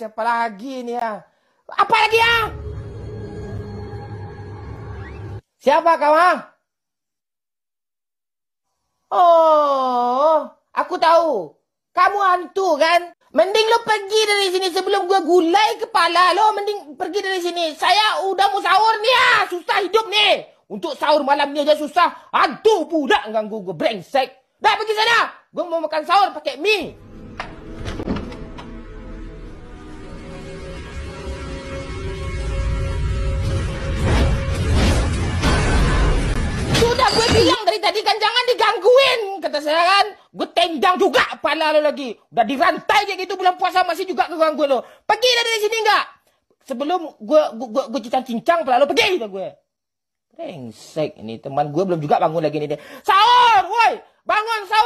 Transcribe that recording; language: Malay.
siapa lagi ni ya? Apa lagi ya? Siapa kau ha? Oh, aku tahu. Kamu hantu kan? Mending lo pergi dari sini sebelum gua gulai kepala lo. Mending pergi dari sini. Saya udah mau sahur ni ya. Susah hidup ni. Untuk sahur malam ni aja susah. hantu pula ganggu gua brengsek. Dah pergi sana. Gua mau makan sahur pakai mie. gue bilang dari tadi kan jangan digangguin kata saya kan gue tendang juga pala lo lagi udah dirantai kayak gitu bulan puasa masih juga ngeganggu lo pergi dari sini enggak sebelum gue gue gue, gue cincang cincang pala lo pergi lah gue rengsek ini teman gue belum juga bangun lagi ini deh sahur woi bangun sahur